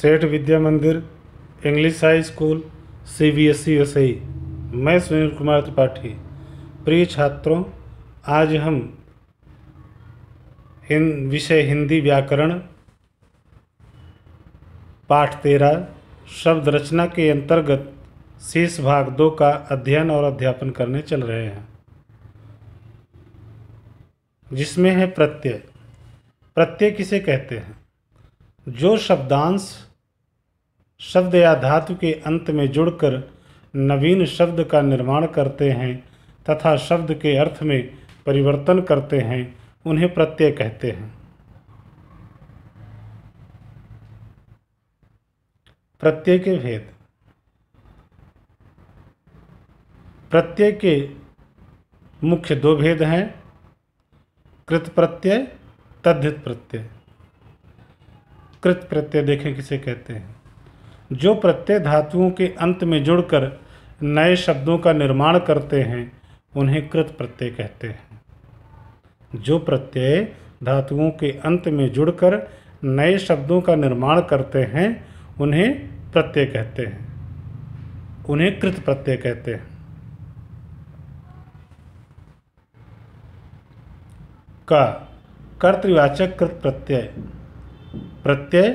सेठ Vidya Mandir English high school C B S E मैं सुनील कुमार त्रिपाठी प्रिय छात्रों आज हम हिं विषय हिंदी व्याकरण पाठ तेरह शब्द रचना के अंतर्गत शीर्ष भाग दो का अध्ययन और अध्यापन करने चल रहे हैं जिसमें है प्रत्यय प्रत्यय किसे कहते हैं जो शब्दांश शब्द या धातु के अंत में जुड़कर नवीन शब्द का निर्माण करते हैं तथा शब्द के अर्थ में परिवर्तन करते हैं उन्हें प्रत्यय कहते हैं प्रत्यय के भेद प्रत्यय के मुख्य दो भेद हैं कृत प्रत्यय तद्धित प्रत्यय कृत प्रत्यय देखें किसे कहते हैं जो प्रत्यय धातुओं के अंत में जुड़कर नए शब्दों का निर्माण करते हैं उन्हें कृत प्रत्यय कहते हैं जो प्रत्यय धातुओं के अंत में जुड़कर नए शब्दों का निर्माण करते हैं उन्हें प्रत्यय कहते हैं उन्हें कृत प्रत्यय कहते हैं का कर्तवाचक कृत प्रत्यय प्रत्यय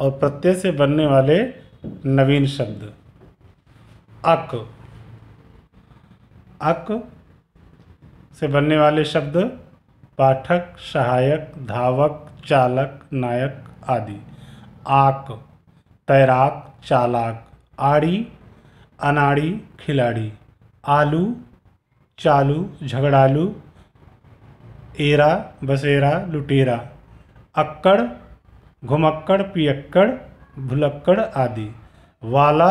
और प्रत्यय से बनने वाले नवीन शब्द अक अक से बनने वाले शब्द पाठक सहायक धावक चालक नायक आदि आक तैराक चालाक आड़ी अनाड़ी खिलाड़ी आलू चालू झगड़ालू एरा बसेरा लुटेरा अक्कड़ घुमक्कड़ पियक्कड़ भुलक्कड़ आदि वाला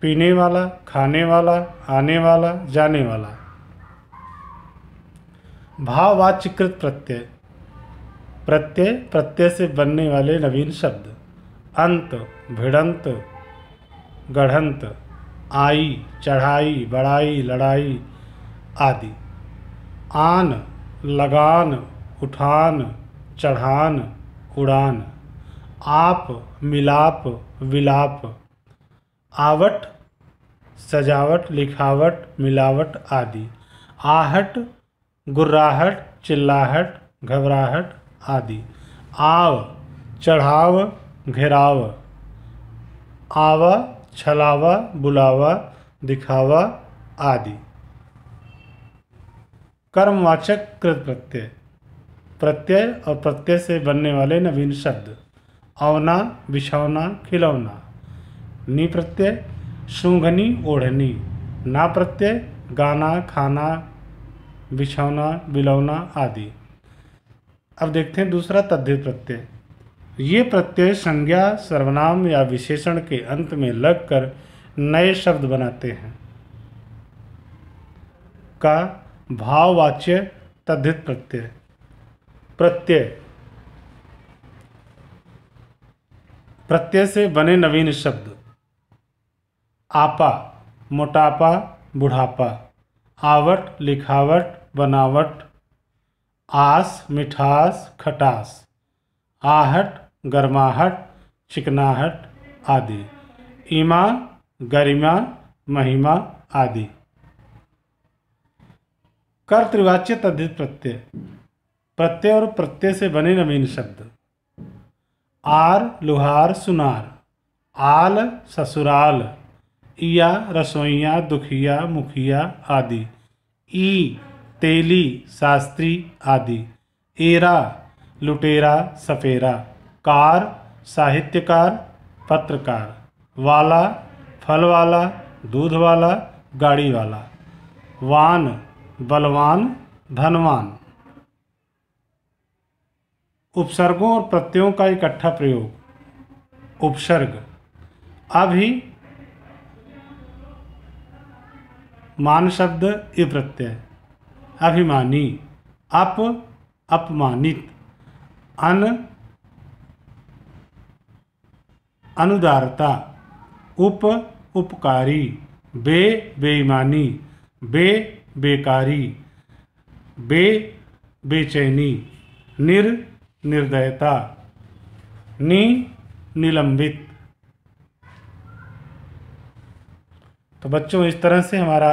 पीने वाला खाने वाला आने वाला जाने वाला भाववाचिकृत प्रत्यय प्रत्यय प्रत्यय से बनने वाले नवीन शब्द अंत भिड़ंत गढ़ंत आई चढ़ाई बढ़ाई लड़ाई आदि आन लगान उठान चढ़ान उड़ान आप मिलाप विलाप आवट सजावट लिखावट मिलावट आदि आहट गुर्राहट चिल्लाहट घबराहट आदि आव चढ़ाव घेराव आवा छलावा बुलावा दिखावा आदि कर्मवाचक कृत प्रत्यय प्रत्यय और प्रत्यय से बनने वाले नवीन शब्द आवना बिछावना खिलौना नी प्रत्यय सूंघनी ओढ़नी ना प्रत्यय गाना खाना बिछावना बिलौना आदि अब देखते हैं दूसरा तद्धित प्रत्यय ये प्रत्यय संज्ञा सर्वनाम या विशेषण के अंत में लगकर नए शब्द बनाते हैं का भाववाच्य तद्धित प्रत्यय प्रत्यय प्रत्यय से बने नवीन शब्द आपा मोटापा बुढ़ापा आवट लिखावट बनावट आस मिठास खटास आहट गर्माहट चिकनाहट आदि ईमा गरिमा महिमा आदि कर्तवाच्य तद्धित प्रत्यय प्रत्यय और प्रत्यय से बने नवीन शब्द आर लुहार सुनार आल ससुराल या रसोइया दुखिया मुखिया आदि ई तेली शास्त्री आदि एरा लुटेरा सफेरा कार साहित्यकार पत्रकार वाला फल वाला दूध वाला गाड़ी वाला वान बलवान धनवान उपसर्गों और प्रत्ययों का इकट्ठा प्रयोग उपसर्ग अभी मान शब्द इ प्रत्यय अभिमानी अप अपमानित अन अनुदारता उप उपकारी बे बेईमानी बे बेकारी बे बेचैनी निर निर्दयता नी निलंबित तो बच्चों इस तरह से हमारा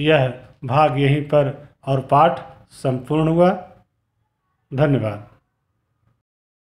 यह भाग यहीं पर और पाठ संपूर्ण हुआ धन्यवाद